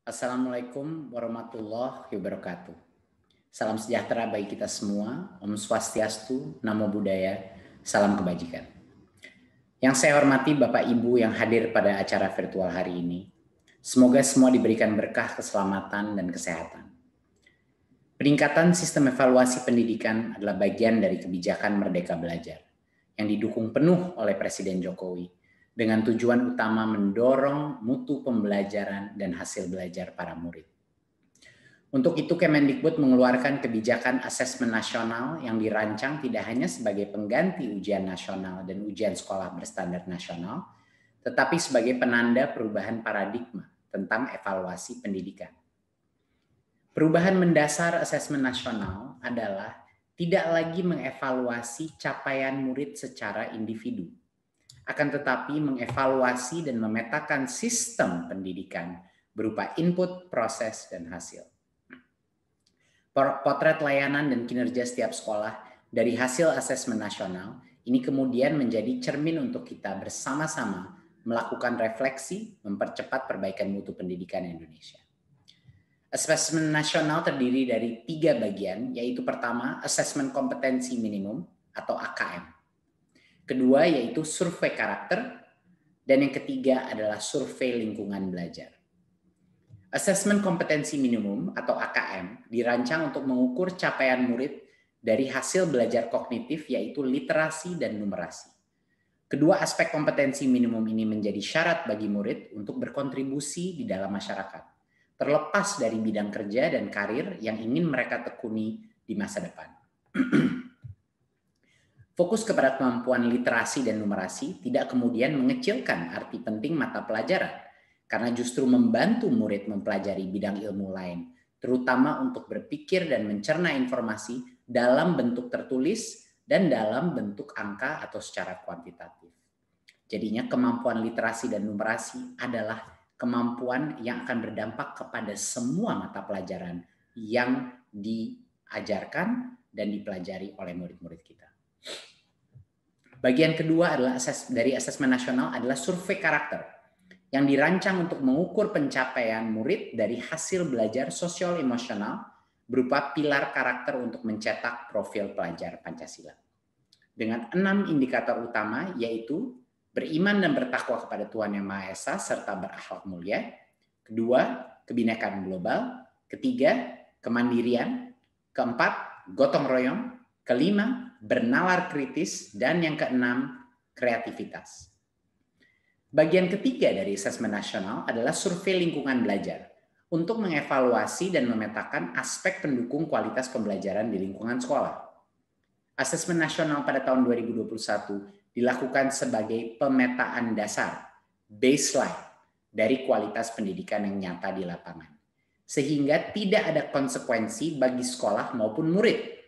Assalamualaikum warahmatullahi wabarakatuh. Salam sejahtera bagi kita semua. Om Swastiastu, Namo Buddhaya, salam kebajikan. Yang saya hormati Bapak Ibu yang hadir pada acara virtual hari ini. Semoga semua diberikan berkah keselamatan dan kesehatan. Peningkatan sistem evaluasi pendidikan adalah bagian dari kebijakan Merdeka Belajar yang didukung penuh oleh Presiden Jokowi dengan tujuan utama mendorong mutu pembelajaran dan hasil belajar para murid. Untuk itu Kemendikbud mengeluarkan kebijakan asesmen nasional yang dirancang tidak hanya sebagai pengganti ujian nasional dan ujian sekolah berstandar nasional, tetapi sebagai penanda perubahan paradigma tentang evaluasi pendidikan. Perubahan mendasar asesmen nasional adalah tidak lagi mengevaluasi capaian murid secara individu, akan tetapi mengevaluasi dan memetakan sistem pendidikan berupa input, proses, dan hasil. Potret layanan dan kinerja setiap sekolah dari hasil asesmen nasional ini kemudian menjadi cermin untuk kita bersama-sama melakukan refleksi mempercepat perbaikan mutu pendidikan Indonesia. Asesmen nasional terdiri dari tiga bagian, yaitu pertama, asesmen kompetensi minimum atau AKM kedua yaitu survei karakter, dan yang ketiga adalah survei lingkungan belajar. Assessment kompetensi minimum atau AKM dirancang untuk mengukur capaian murid dari hasil belajar kognitif yaitu literasi dan numerasi. Kedua aspek kompetensi minimum ini menjadi syarat bagi murid untuk berkontribusi di dalam masyarakat, terlepas dari bidang kerja dan karir yang ingin mereka tekuni di masa depan. Fokus kepada kemampuan literasi dan numerasi tidak kemudian mengecilkan arti penting mata pelajaran, karena justru membantu murid mempelajari bidang ilmu lain, terutama untuk berpikir dan mencerna informasi dalam bentuk tertulis dan dalam bentuk angka atau secara kuantitatif. Jadinya kemampuan literasi dan numerasi adalah kemampuan yang akan berdampak kepada semua mata pelajaran yang diajarkan dan dipelajari oleh murid-murid kita. Bagian kedua adalah ases, dari asesmen nasional adalah survei karakter yang dirancang untuk mengukur pencapaian murid dari hasil belajar sosial emosional berupa pilar karakter untuk mencetak profil pelajar Pancasila. Dengan enam indikator utama yaitu beriman dan bertakwa kepada Tuhan Yang Maha Esa serta berakhlak mulia, kedua, kebinekaan global, ketiga, kemandirian, keempat, gotong royong, kelima, bernalar kritis, dan yang keenam, kreativitas. Bagian ketiga dari asesmen nasional adalah survei lingkungan belajar untuk mengevaluasi dan memetakan aspek pendukung kualitas pembelajaran di lingkungan sekolah. Asesmen nasional pada tahun 2021 dilakukan sebagai pemetaan dasar, baseline, dari kualitas pendidikan yang nyata di lapangan. Sehingga tidak ada konsekuensi bagi sekolah maupun murid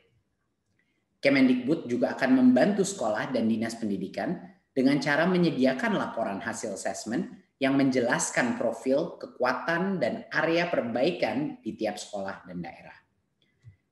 Kemendikbud juga akan membantu sekolah dan dinas pendidikan dengan cara menyediakan laporan hasil asesmen yang menjelaskan profil, kekuatan, dan area perbaikan di tiap sekolah dan daerah.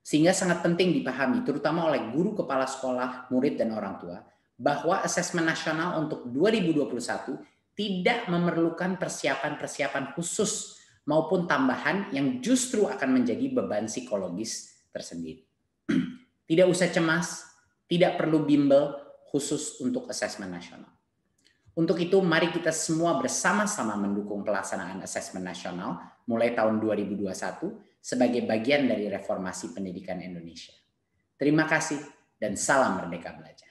Sehingga sangat penting dipahami, terutama oleh guru kepala sekolah, murid, dan orang tua, bahwa asesmen nasional untuk 2021 tidak memerlukan persiapan-persiapan khusus maupun tambahan yang justru akan menjadi beban psikologis tersendiri. Tidak usah cemas, tidak perlu bimbel khusus untuk asesmen nasional. Untuk itu, mari kita semua bersama-sama mendukung pelaksanaan asesmen nasional mulai tahun 2021 sebagai bagian dari reformasi pendidikan Indonesia. Terima kasih dan salam Merdeka Belajar.